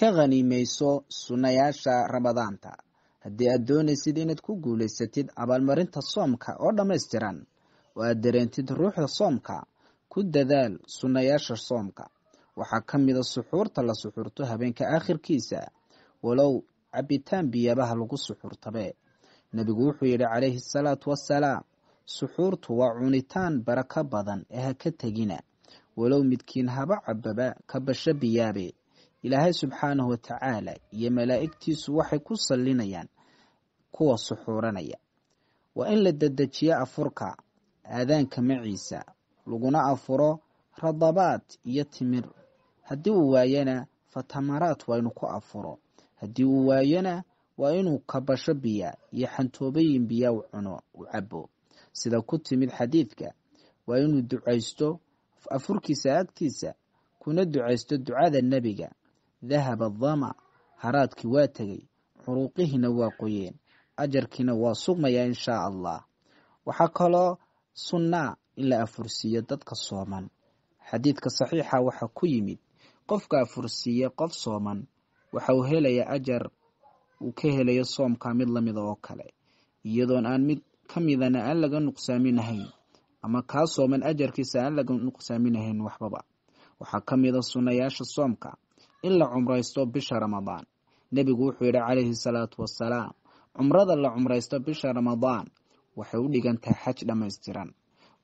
ka khaniimayso sunnayaasha ramadaanta haddii aad doonaysid inaad ku guulaysatid abaalmarinta soomka oo dhammaystiran oo aad dareentid ruuxda soomka ku dadaal sunnayaasha soomka waxaa ka mid a suxuurta la suxuurto habeenka aakhirkiisa walow cabitaan biyabaha lagu suxuurtabe nebigu wuxuu yidhi calayhi asalaatu wasalaam suxuurtu waa cunitaan barako badan ee ha ka tegina walow midkiin haba cababa kabasho biyaabe ilaahay subxaanahu watacaala iyo malaa'igtiisu waxay ku sallinayaan kuwa suxuuranaya waa in la dedejiyo afurka aadaanka maciisa laguna afuro radabaad iyo timir haddii uu waayana fatamaraad waa inuu ku afuro haddii uu waayona waa inuu kabasho biya iyo xantoobayin biya u cuno u cabbo sida ku timid xadiidka waa inuu ducaysto afurkiisa agtiisa kuna ducaysto ducada nebiga dahaba damac haraadkii waa tegey curuuqihiina waa qoyeen ajarkiina waa sugmayaa inshaa allah waxaa kaloo sunnaa in la afursiiyo dadka sooman xadiidka saxiixa waxaa ku yimid qofka afursiiya qof sooman waxa uu helayaa ajar uu ka helayo soomka mid lamida oo kale iyadoon aan mid ka midana aan laga nuqsaaminahayn ama kaa sooman ajarkiisa aan laga nuqsaaminahayn waxbaba waxaa ka mida sunnayaasha soomka in la cumraysto bisha ramadaan nebigu wuxuu yidhi calayhi salaatu wasalaam cumrada la cumraysto bisha ramadaan waxay u dhigan tahay xaj dhammaystiran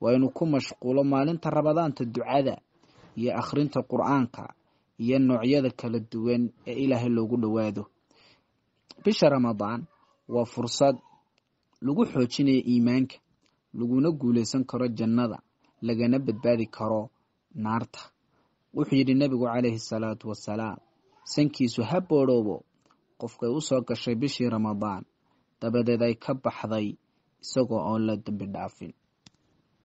waynu ku mashquulo maalinta ramadaanta ducada iyo akhrinta qur-aanka iyo noocyada kala duwan ee ilaahay loogu dhowaado bisha ramadaan waa fursad lagu xoojinaya iimaanka laguna guulaysan karo jannada lagana badbaadi karo naarta wuxuu yidhi nebigu calayhi salaatu wasalaam sankiisu ha boodhoobo qofkay u soo gashay bishii ramadaan dabadeed ay ka baxday isagoo oon la dembi dhaafin